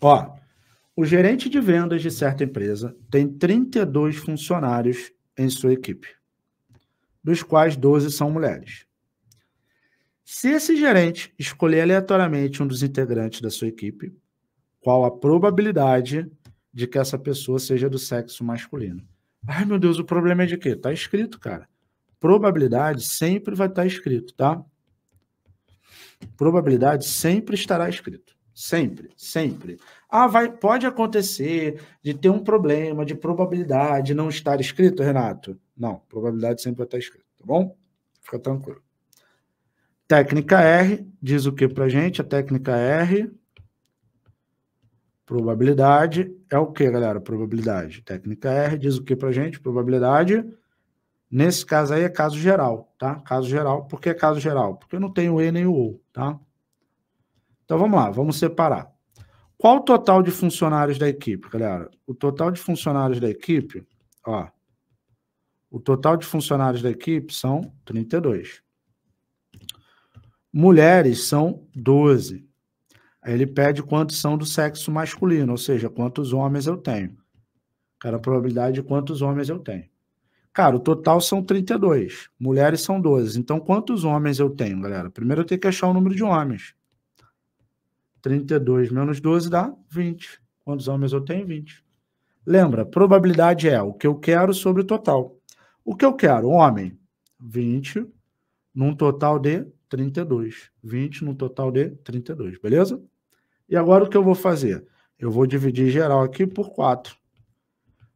Ó, o gerente de vendas de certa empresa tem 32 funcionários em sua equipe, dos quais 12 são mulheres. Se esse gerente escolher aleatoriamente um dos integrantes da sua equipe, qual a probabilidade de que essa pessoa seja do sexo masculino? Ai, meu Deus, o problema é de quê? Tá escrito, cara. Probabilidade sempre vai estar tá escrito, tá? Probabilidade sempre estará escrito. Sempre, sempre. Ah, vai, pode acontecer de ter um problema de probabilidade não estar escrito, Renato? Não, probabilidade sempre vai estar escrito, tá bom? Fica tranquilo. Técnica R diz o que para gente? A técnica R, probabilidade, é o que, galera? Probabilidade. Técnica R diz o que para gente? Probabilidade. Nesse caso aí é caso geral, tá? Caso geral. Por que caso geral? Porque não tem o E nem o O, tá? Então vamos lá, vamos separar. Qual o total de funcionários da equipe, galera? O total de funcionários da equipe, ó. O total de funcionários da equipe são 32. Mulheres são 12. Aí ele pede quantos são do sexo masculino, ou seja, quantos homens eu tenho. Cara, a probabilidade de quantos homens eu tenho. Cara, o total são 32. Mulheres são 12. Então, quantos homens eu tenho, galera? Primeiro eu tenho que achar o número de homens. 32 menos 12 dá 20. Quantos homens eu tenho? 20. Lembra, probabilidade é o que eu quero sobre o total. O que eu quero? Homem, 20 num total de 32. 20 num total de 32, beleza? E agora o que eu vou fazer? Eu vou dividir geral aqui por 4.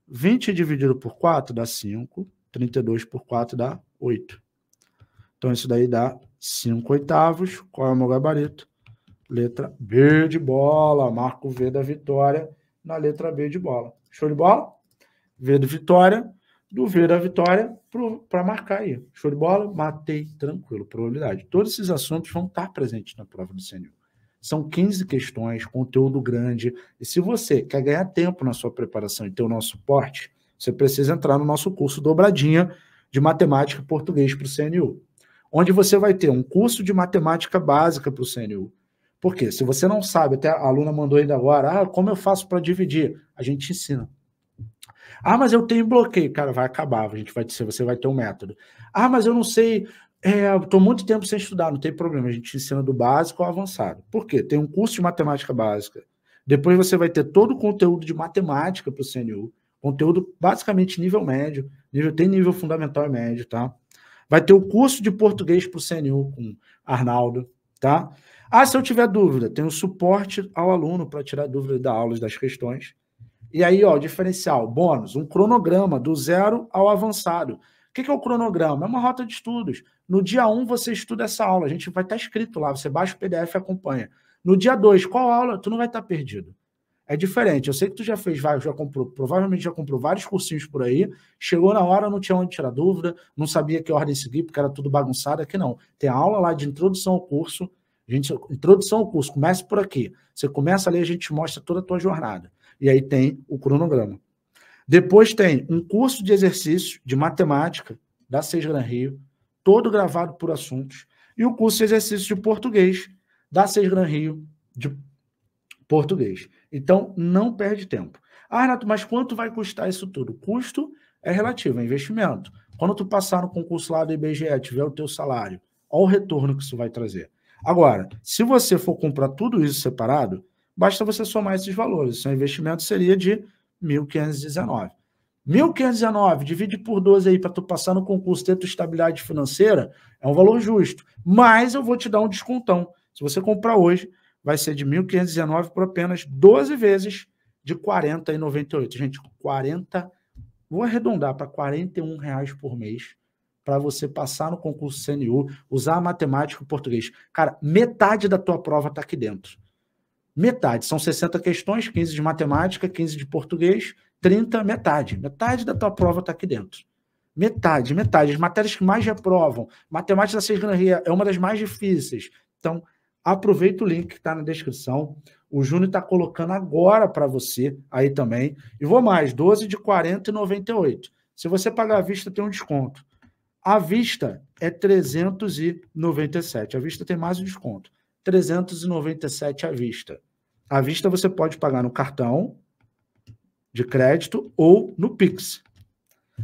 20 dividido por 4 dá 5. 32 por 4 dá 8. Então, isso daí dá 5 oitavos. Qual é o meu gabarito? Letra B de bola. Marco V da vitória na letra B de bola. Show de bola? V da Vitória, do V da Vitória para marcar aí. Show de bola? Matei, tranquilo, probabilidade. Todos esses assuntos vão estar presentes na prova do CNU. São 15 questões, conteúdo grande. E se você quer ganhar tempo na sua preparação e ter o nosso suporte, você precisa entrar no nosso curso Dobradinha de Matemática e Português para o CNU. Onde você vai ter um curso de matemática básica para o CNU porque se você não sabe, até a aluna mandou ainda agora, ah, como eu faço para dividir? A gente ensina. Ah, mas eu tenho bloqueio. Cara, vai acabar, a gente vai dizer, você vai ter um método. Ah, mas eu não sei, estou é, muito tempo sem estudar, não tem problema, a gente ensina do básico ao avançado. Por quê? Tem um curso de matemática básica. Depois você vai ter todo o conteúdo de matemática para o CNU, conteúdo basicamente nível médio, nível, tem nível fundamental e médio, tá? Vai ter o curso de português para o CNU com Arnaldo, tá? Ah, se eu tiver dúvida, tem um suporte ao aluno para tirar dúvida da aula das questões. E aí, ó, diferencial, bônus, um cronograma do zero ao avançado. O que, é o cronograma? É uma rota de estudos. No dia 1, um, você estuda essa aula. A gente vai estar tá escrito lá, você baixa o PDF e acompanha. No dia 2, qual aula? Tu não vai estar tá perdido. É diferente. Eu sei que tu já fez vários, já comprou, provavelmente já comprou vários cursinhos por aí. Chegou na hora, não tinha onde tirar dúvida, não sabia que ordem seguir, porque era tudo bagunçado. Aqui não. Tem aula lá de introdução ao curso a gente, introdução ao curso, começa por aqui. Você começa ali, a gente mostra toda a tua jornada. E aí tem o cronograma. Depois tem um curso de exercício de matemática da Seis Gran Rio, todo gravado por assuntos, e o um curso de exercício de português da Seis Gran Rio de português. Então, não perde tempo. Ah, Renato, mas quanto vai custar isso tudo? Custo é relativo, é investimento. Quando tu passar no concurso lá do IBGE, tiver o teu salário, olha o retorno que isso vai trazer. Agora, se você for comprar tudo isso separado, basta você somar esses valores. Seu investimento seria de 1.519. 1.519 divide por 12 aí para tu passar no concurso ter tua estabilidade financeira, é um valor justo. Mas eu vou te dar um descontão. Se você comprar hoje, vai ser de 1.519 por apenas 12 vezes de 40,98. Gente, 40, vou arredondar para R$ reais por mês para você passar no concurso CNU, usar matemática e português. Cara, metade da tua prova está aqui dentro. Metade. São 60 questões, 15 de matemática, 15 de português, 30, metade. Metade da tua prova está aqui dentro. Metade, metade. As matérias que mais reprovam. Matemática da Serranaria é uma das mais difíceis. Então, aproveita o link que está na descrição. O Júnior está colocando agora para você aí também. E vou mais, 12 de 40 e 98. Se você pagar à vista, tem um desconto. À vista é 397. À vista tem mais um desconto. 397 à vista. À vista você pode pagar no cartão de crédito ou no Pix.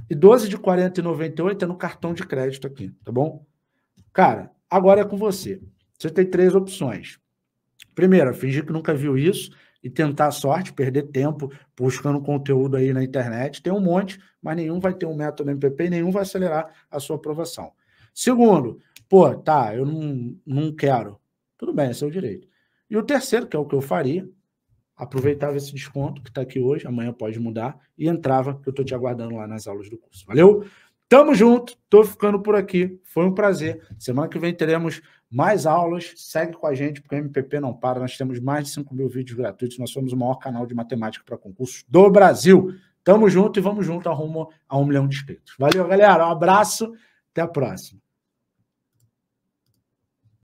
E 12 de 40,98 é no cartão de crédito aqui, tá bom? Cara, agora é com você. Você tem três opções. Primeira, fingir que nunca viu isso e tentar a sorte, perder tempo buscando conteúdo aí na internet. Tem um monte, mas nenhum vai ter um método MPP e nenhum vai acelerar a sua aprovação. Segundo, pô, tá, eu não, não quero. Tudo bem, é seu direito. E o terceiro, que é o que eu faria, aproveitava esse desconto que está aqui hoje, amanhã pode mudar, e entrava, que eu estou te aguardando lá nas aulas do curso. Valeu? Tamo junto, tô ficando por aqui. Foi um prazer. Semana que vem teremos mais aulas, segue com a gente, porque o MPP não para. Nós temos mais de 5 mil vídeos gratuitos. Nós somos o maior canal de matemática para concursos do Brasil. Tamo junto e vamos junto arrumo rumo a um milhão de inscritos. Valeu, galera. Um abraço. Até a próxima.